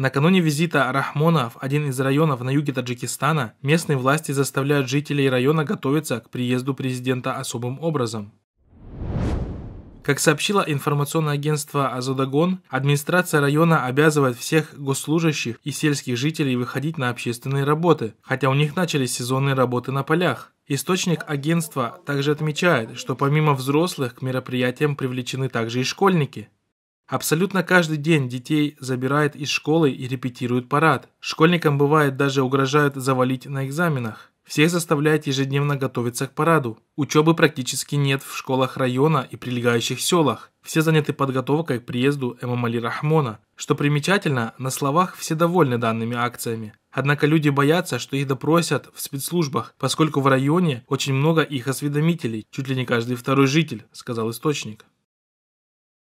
Накануне визита Рахмона в один из районов на юге Таджикистана местные власти заставляют жителей района готовиться к приезду президента особым образом. Как сообщило информационное агентство «Азодагон», администрация района обязывает всех госслужащих и сельских жителей выходить на общественные работы, хотя у них начались сезонные работы на полях. Источник агентства также отмечает, что помимо взрослых к мероприятиям привлечены также и школьники. Абсолютно каждый день детей забирают из школы и репетируют парад. Школьникам бывает даже угрожают завалить на экзаменах. Всех заставляют ежедневно готовиться к параду. Учебы практически нет в школах района и прилегающих селах. Все заняты подготовкой к приезду Эмамали Рахмона. Что примечательно, на словах все довольны данными акциями. Однако люди боятся, что их допросят в спецслужбах, поскольку в районе очень много их осведомителей, чуть ли не каждый второй житель, сказал источник.